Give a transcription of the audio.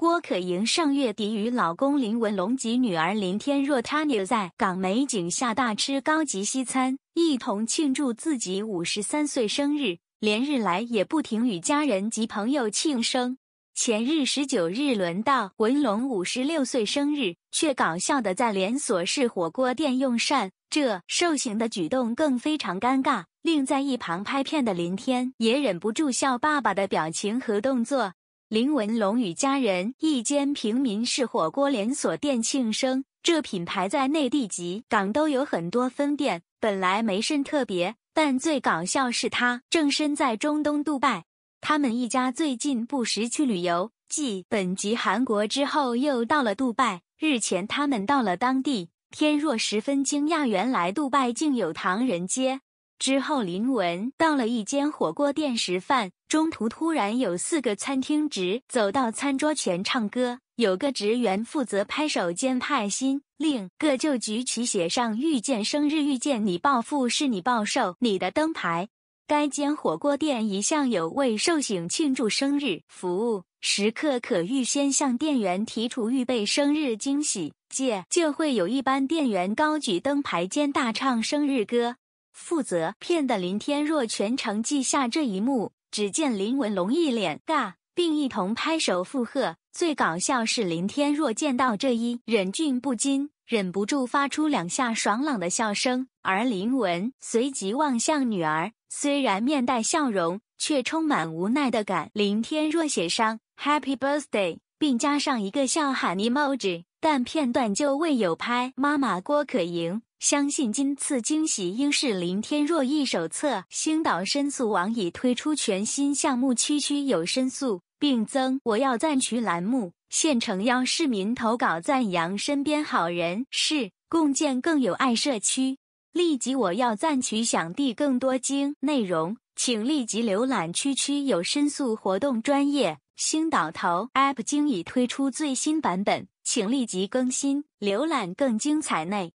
郭可盈上月底与老公林文龙及女儿林天若他 a 在港美景下大吃高级西餐，一同庆祝自己五十三岁生日。连日来也不停与家人及朋友庆生。前日十九日轮到文龙五十六岁生日，却搞笑的在连锁式火锅店用膳，这受刑的举动更非常尴尬。另在一旁拍片的林天也忍不住笑爸爸的表情和动作。林文龙与家人一间平民式火锅连锁店庆生，这品牌在内地及港都有很多分店，本来没甚特别，但最搞笑是他正身在中东杜拜，他们一家最近不时去旅游，继本集韩国之后又到了杜拜。日前他们到了当地，天若十分惊讶，原来杜拜竟有唐人街。之后林文到了一间火锅店食饭。中途突然有四个餐厅职走到餐桌前唱歌，有个职员负责拍手兼派新令，各就举起写上“遇见生日，遇见你暴富是你暴瘦你的灯牌”。该间火锅店一向有为寿星庆祝生日服务，食客可预先向店员提出预备生日惊喜，借就会有一班店员高举灯牌兼大唱生日歌。负责骗的林天若全程记下这一幕。只见林文龙一脸尬，并一同拍手附和。最搞笑是林天若见到这一，忍俊不禁，忍不住发出两下爽朗的笑声。而林文随即望向女儿，虽然面带笑容，却充满无奈的感。林天若写上 Happy Birthday，并加上一个笑喊 emoji，但片段就未有拍妈妈郭可盈。相信今次惊喜应是林天若一手策。星岛申诉网已推出全新项目“区区有申诉”，并增“我要赞取”栏目，现诚邀市民投稿赞扬身边好人事，共建更有爱社区。立即“我要赞取”想地，更多精内容，请立即浏览“区区有申诉”活动。专业星岛头 App 经已推出最新版本，请立即更新，浏览更精彩内。